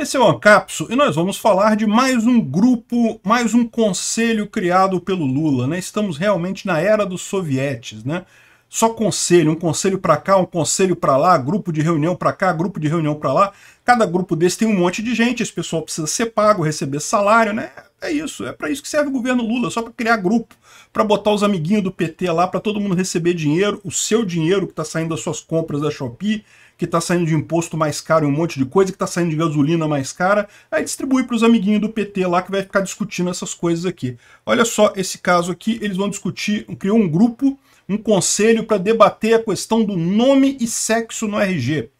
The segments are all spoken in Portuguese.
Esse é o Ancapso e nós vamos falar de mais um grupo, mais um conselho criado pelo Lula. Né? Estamos realmente na era dos sovietes, né? Só conselho, um conselho para cá, um conselho para lá, grupo de reunião para cá, grupo de reunião para lá. Cada grupo desse tem um monte de gente, esse pessoal precisa ser pago, receber salário, né? É isso, é para isso que serve o governo Lula, só para criar grupo, para botar os amiguinhos do PT lá, para todo mundo receber dinheiro, o seu dinheiro que está saindo das suas compras da Shopee, que está saindo de imposto mais caro e um monte de coisa, que está saindo de gasolina mais cara, aí distribui para os amiguinhos do PT lá que vai ficar discutindo essas coisas aqui. Olha só esse caso aqui, eles vão discutir, criou um grupo, um conselho para debater a questão do nome e sexo no RG.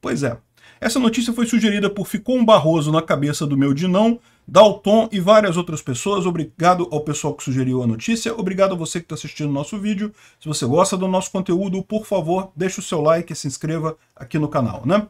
Pois é. Essa notícia foi sugerida por Ficou um Barroso na cabeça do meu Dinão, Dalton e várias outras pessoas. Obrigado ao pessoal que sugeriu a notícia. Obrigado a você que está assistindo o nosso vídeo. Se você gosta do nosso conteúdo, por favor, deixe o seu like e se inscreva aqui no canal, né?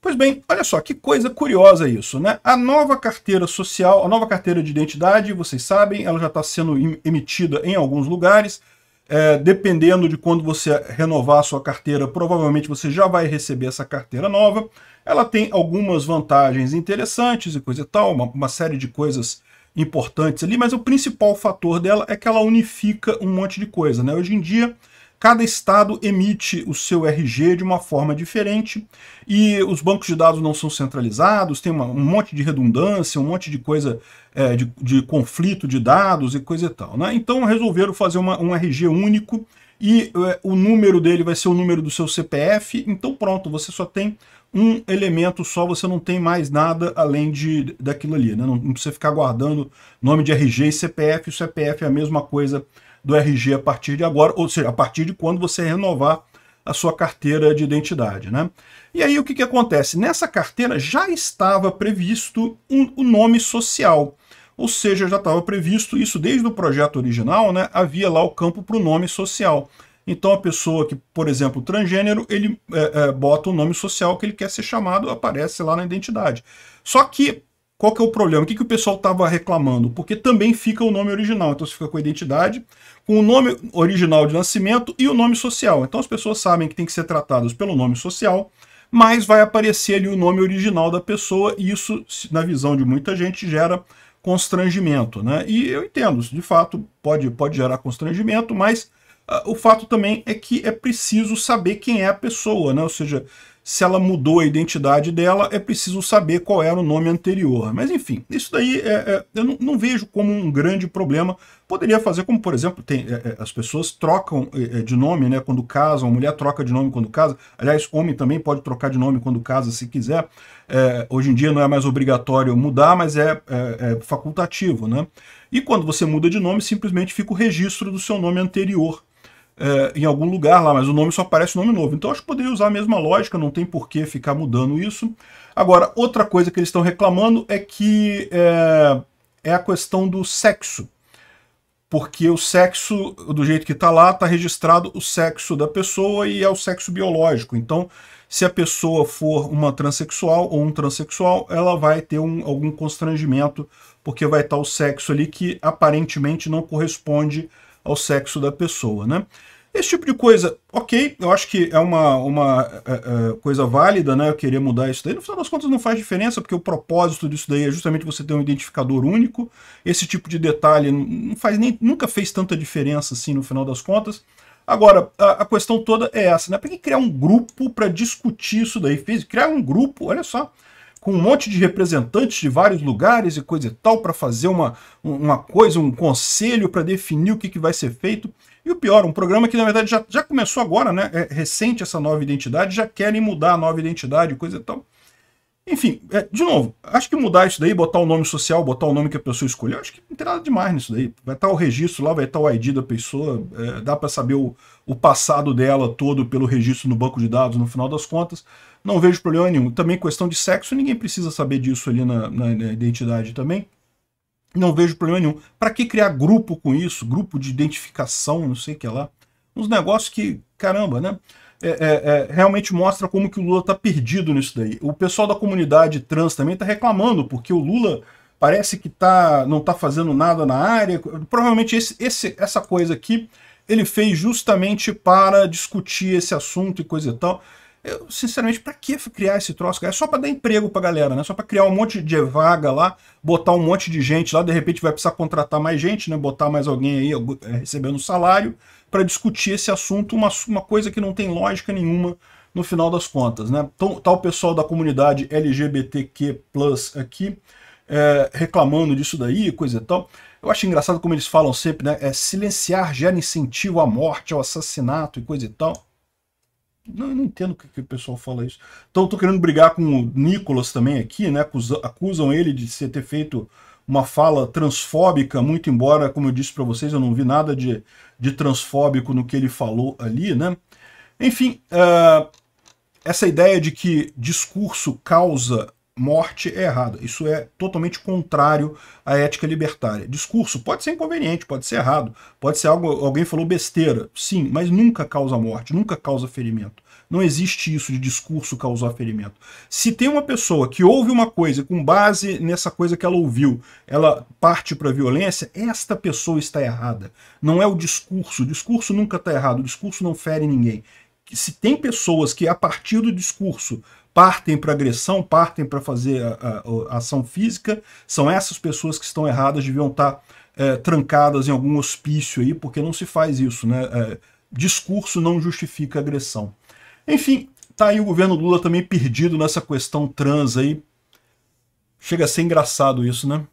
Pois bem, olha só, que coisa curiosa isso, né? A nova carteira social, a nova carteira de identidade, vocês sabem, ela já está sendo emitida em alguns lugares. É, dependendo de quando você renovar a sua carteira, provavelmente você já vai receber essa carteira nova. Ela tem algumas vantagens interessantes e coisa e tal, uma, uma série de coisas importantes ali, mas o principal fator dela é que ela unifica um monte de coisa. Né? Hoje em dia, cada estado emite o seu RG de uma forma diferente e os bancos de dados não são centralizados, tem uma, um monte de redundância, um monte de coisa é, de, de, conflito de dados e coisa e tal. Né? Então resolveram fazer uma, um RG único e é, o número dele vai ser o número do seu CPF, então pronto, você só tem um elemento só, você não tem mais nada além de, daquilo ali. Né? Não, não precisa ficar guardando nome de RG e CPF. O CPF é a mesma coisa do RG a partir de agora, ou seja, a partir de quando você renovar a sua carteira de identidade. Né? E aí o que, que acontece? Nessa carteira já estava previsto o um, um nome social, ou seja, já estava previsto isso desde o projeto original, né? havia lá o campo para o nome social. Então a pessoa que, por exemplo, transgênero, ele é, é, bota o nome social que ele quer ser chamado, aparece lá na identidade. Só que, qual que é o problema? O que, que o pessoal estava reclamando? Porque também fica o nome original. Então você fica com a identidade, com o nome original de nascimento e o nome social. Então as pessoas sabem que tem que ser tratadas pelo nome social, mas vai aparecer ali o nome original da pessoa e isso, na visão de muita gente, gera constrangimento. Né? E eu entendo, de fato, pode, pode gerar constrangimento, mas ah, o fato também é que é preciso saber quem é a pessoa, né? ou seja, se ela mudou a identidade dela, é preciso saber qual era o nome anterior. Mas enfim, isso daí é, é, eu não, não, vejo como um grande problema. Poderia fazer como, por exemplo, tem, é, é as pessoas trocam é, é, de nome né, quando casam, a mulher troca de nome quando casa. Aliás, homem também pode trocar de nome quando casa, se quiser. hoje em dia não é mais obrigatório mudar, mas é, facultativo. Né? E quando você muda de nome, simplesmente fica o registro do seu nome anterior é, em algum lugar lá, mas o nome só aparece o nome novo. Então acho que poderia usar a mesma lógica, não tem por que ficar mudando isso. Agora, outra coisa que eles estão reclamando é que é, é a questão do sexo. Porque o sexo, do jeito que está lá, está registrado o sexo da pessoa e é o sexo biológico. Então, se a pessoa for uma transexual ou um transexual, ela vai ter um, algum constrangimento, porque vai estar tá o sexo ali que aparentemente não corresponde ao sexo da pessoa, né? Esse tipo de coisa, ok, eu acho que é uma, uma é, é, coisa válida, né? Eu queria mudar isso daí. No final das contas não faz diferença, porque o propósito disso daí é justamente você ter um identificador único. Esse tipo de detalhe não faz nem, nunca fez tanta diferença assim no final das contas. Agora, a, a questão toda é essa, né? Por que criar um grupo para discutir isso daí? Criar um grupo, olha só, com um monte de representantes de vários lugares e coisa e tal, para fazer uma, uma coisa, um conselho para definir o que, que vai ser feito. E o pior, um programa que na verdade já, já começou agora, né? É recente essa nova identidade, já querem mudar a nova identidade, e coisa e tal. Enfim, é, de novo, acho que mudar isso daí, botar o nome social, botar o nome que a pessoa escolheu, acho que não tem nada demais nisso daí. Vai estar tá o registro lá, vai estar tá o ID da pessoa, é, dá para saber o, o passado dela todo pelo registro no banco de dados, no final das contas. Não vejo problema nenhum. Também questão de sexo, ninguém precisa saber disso ali na, na, na identidade também. Não vejo problema nenhum. Para que criar grupo com isso? Grupo de identificação, não sei o que lá. Uns negócios que, caramba, né? É, é, é, realmente mostra como que o Lula está perdido nisso daí. O pessoal da comunidade trans também está reclamando, porque o Lula parece que tá, não está fazendo nada na área. Provavelmente esse, esse, essa coisa aqui ele fez justamente para discutir esse assunto e coisa e tal. Eu, sinceramente, para que criar esse troço? É só para dar emprego pra galera, né? Só para criar um monte de vaga lá, botar um monte de gente lá, de repente vai precisar contratar mais gente, né? Botar mais alguém aí é, recebendo salário para discutir esse assunto, uma, uma coisa que não tem lógica nenhuma no final das contas, né? Então, tá o pessoal da comunidade LGBTQ+, aqui, é, reclamando disso daí, coisa e tal. Eu acho engraçado como eles falam sempre, né? É, silenciar gera incentivo à morte, ao assassinato e coisa e tal. Não, eu não entendo o que, que, o pessoal fala isso. Então eu tô querendo brigar com o Nicolas também aqui, né? Acusam, acusam ele de ser, ter feito uma fala transfóbica, muito embora, como eu disse para vocês, eu não vi nada de, de transfóbico no que ele falou ali, né? Enfim, uh, essa ideia de que discurso causa morte é errado. Isso é totalmente contrário à ética libertária. Discurso pode ser inconveniente, pode ser errado, pode ser algo alguém falou besteira, sim, mas nunca causa morte, nunca causa ferimento. Não existe isso de discurso causar ferimento. Se tem uma pessoa que ouve uma coisa com base nessa coisa que ela ouviu, ela parte para a violência, esta pessoa está errada. Não é o discurso. O discurso nunca está errado. O discurso não fere ninguém. Se tem pessoas que, a partir do discurso, partem para agressão, partem para fazer a, a, a ação física, são essas pessoas que estão erradas, deviam tá, estar eh, é, trancadas em algum hospício aí, porque não se faz isso, né? É, discurso não justifica agressão. Enfim, tá aí o governo Lula também perdido nessa questão trans aí. Chega a ser engraçado isso, né?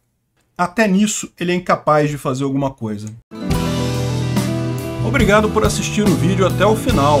Até nisso ele é incapaz de fazer alguma coisa. Obrigado por assistir o vídeo até o final.